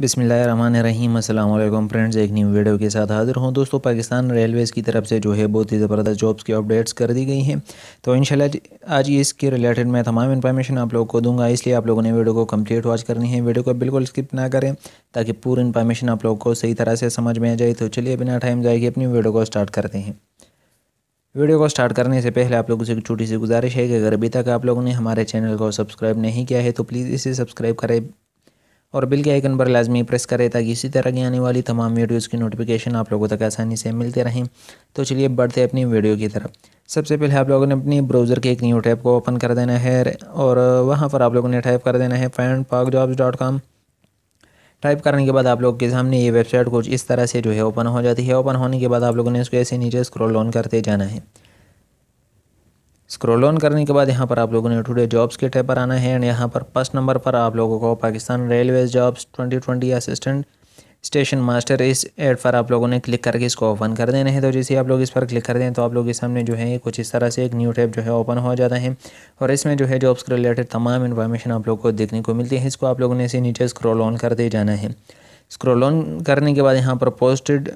बिसमीम अल्लाम फ्रेंड्स एक न्यू वीडियो के साथ हाज़िर हूँ दोस्तों पाकिस्तान रेलवेज़ की तरफ से जो है बहुत ही ज़बरदस्त जॉब्स की अपडेट्स कर दी गई हैं तो इन आज इसके रिलेटेड मैं तमाम इन्फॉर्मेशन आप लोगों को दूंगा इसलिए आप लोगों ने वीडियो को कम्प्लीट वॉच करनी है वीडियो को बिल्कुल स्किप ना करें ताकि पूरी इन्फॉर्मेशन आप लोग को सही तरह से समझ में आ जाए तो चलिए बिना टाइम जाएगी अपनी वीडियो को स्टार्ट करते हैं वीडियो को स्टार्ट करने से पहले आप लोगों से एक छोटी सी गुजारिश है कि अगर अभी तक आप लोगों ने हमारे चैनल को सब्सक्राइब नहीं किया है तो प्लीज़ इसे सब्सक्राइब करें और बिल के आइकन पर लाजमी प्रेस करें ताकि इसी तरह की आने वाली तमाम वीडियोज़ की नोटिफिकेशन आप लोगों तक आसानी से मिलते रहें तो चलिए बढ़ते अपनी वीडियो की तरफ सबसे पहले आप लोगों ने अपनी ब्राउज़र के एक न्यू टैब को ओपन कर देना है और वहाँ पर आप लोगों ने टाइप कर देना है फैंड पाक जॉब्स डॉट कॉम टाइप करने के बाद आप लोग के सामने ये वेबसाइट कुछ इस तरह से जो है ओपन हो जाती है ओपन होने के बाद आप लोगों ने इसको ऐसे नीचे स्क्रॉल ऑन करते जाना है स्क्रॉल ऑन करने के बाद यहाँ पर आप लोगों ने टुडे जॉब्स के टैब पर आना है एंड यहाँ पर फर्स्ट नंबर पर आप लोगों को Pakistan railway jobs 2020 assistant station master इस एड पर आप लोगों ने क्लिक करके इसको ओपन कर देना है तो जैसे आप लोग इस पर क्लिक कर दें तो आप लोग के सामने जो है कुछ इस तरह से एक न्यू टैब जो है ओपन हो जाता है और इसमें जो है जॉब्स के रिलेटेड तमाम इन्फॉर्मेशन आप लोग को देखने को मिलती है इसको आप लोगों ने इसे नीचे स्क्रॉल ऑन करते जाना है स्क्रॉल ऑन करने के बाद यहाँ पर पोस्टेड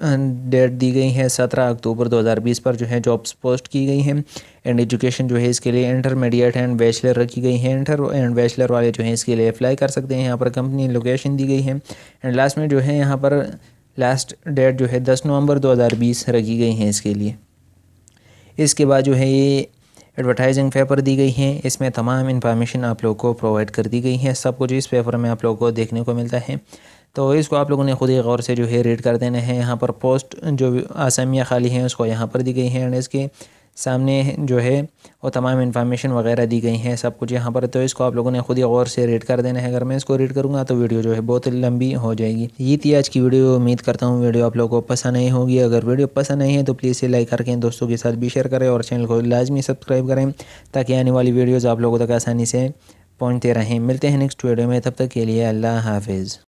डेट uh, दी गई है सत्रह अक्टूबर 2020 पर जो है जॉब्स पोस्ट की गई हैं एंड एजुकेशन जो है इसके लिए इंटरमीडिएट एंड बैचलर रखी गई है इंटर एंड बैचलर वाले जो हैं इसके लिए अप्लाई कर सकते हैं यहाँ पर कंपनी लोकेशन दी गई है एंड लास्ट में जो है यहाँ पर लास्ट डेट जो है दस नवंबर बीस रखी गई हैं इसके लिए इसके बाद जो है ये एडवर्टाइजिंग पेपर दी गई हैं इसमें तमाम इन्फॉर्मेशन आप लोग को प्रोवाइड कर दी गई है सब कुछ इस पेपर में आप लोग को देखने को मिलता है तो इसको आप लोगों ने खुद ही गौर से जो है रीड कर देना है यहाँ पर पोस्ट जो आसामियाँ खाली हैं उसको यहाँ पर दी गई हैं एंड इसके सामने जो है वो तमाम इन्फॉर्मेशन वगैरह दी गई हैं सब कुछ यहाँ पर तो इसको आप लोगों ने खुद ही गौर से रीड कर देना है अगर मैं इसको रीड करूँगा तो वीडियो जो है बहुत लंबी हो जाएगी ये थी आज की वीडियो उम्मीद करता हूँ वीडियो आप लोगों को पसंद नहीं होगी अगर वीडियो पसंद नहीं है तो प्लीज़ इसे लाइक करके दोस्तों के साथ भी शेयर करें और चैनल को लाजमी सब्सक्राइब करें ताकि आने वाली वीडियोज़ आप लोगों तक आसानी से पहुँचते रहें मिलते हैं नेक्स्ट वीडियो में तब तक के लिए अल्लाह हाफिज़